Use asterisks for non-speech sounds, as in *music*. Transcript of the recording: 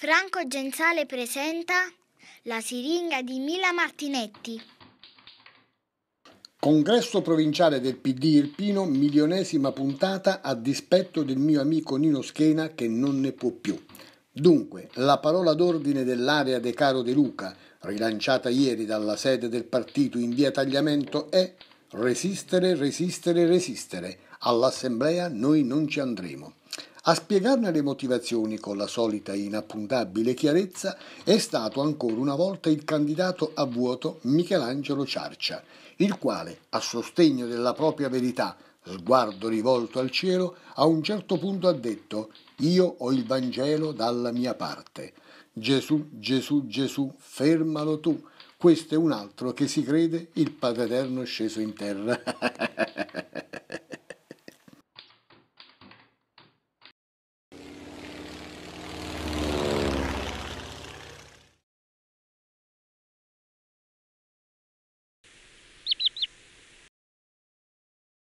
Franco Genzale presenta La siringa di Mila Martinetti. Congresso provinciale del PD Irpino, milionesima puntata a dispetto del mio amico Nino Schena che non ne può più. Dunque, la parola d'ordine dell'area De Caro De Luca, rilanciata ieri dalla sede del partito in via Tagliamento, è resistere, resistere, resistere. All'assemblea noi non ci andremo. A spiegarne le motivazioni con la solita inappuntabile chiarezza è stato ancora una volta il candidato a vuoto Michelangelo Ciarcia, il quale, a sostegno della propria verità, sguardo rivolto al cielo, a un certo punto ha detto Io ho il Vangelo dalla mia parte. Gesù, Gesù, Gesù, fermalo tu. Questo è un altro che si crede il Padre Eterno sceso in terra. *laughs*